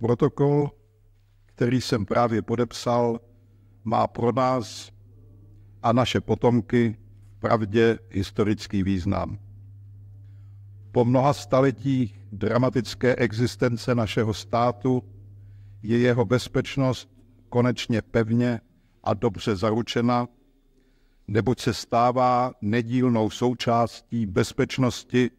Protokol, který jsem právě podepsal, má pro nás a naše potomky pravdě historický význam. Po mnoha staletích dramatické existence našeho státu je jeho bezpečnost konečně pevně a dobře zaručena, neboť se stává nedílnou součástí bezpečnosti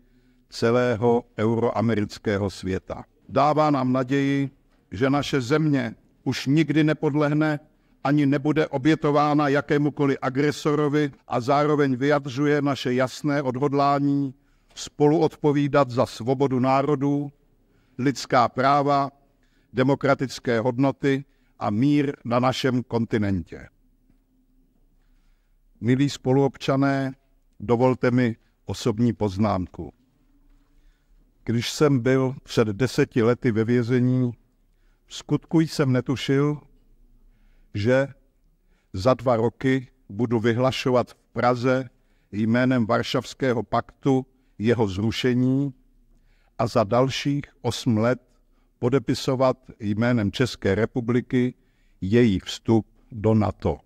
celého euroamerického světa. Dává nám naději, že naše země už nikdy nepodlehne ani nebude obětována jakémukoliv agresorovi a zároveň vyjadřuje naše jasné odhodlání spoluodpovídat za svobodu národů, lidská práva, demokratické hodnoty a mír na našem kontinentě. Milí spoluobčané, dovolte mi osobní poznámku. Když jsem byl před deseti lety ve vězení, v skutku jsem netušil, že za dva roky budu vyhlašovat v Praze jménem Varšavského paktu jeho zrušení a za dalších osm let podepisovat jménem České republiky její vstup do NATO.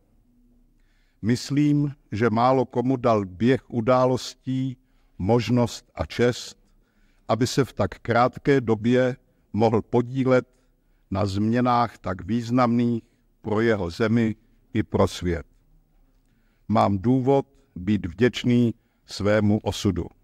Myslím, že málo komu dal běh událostí možnost a čest aby se v tak krátké době mohl podílet na změnách tak významných pro jeho zemi i pro svět. Mám důvod být vděčný svému osudu.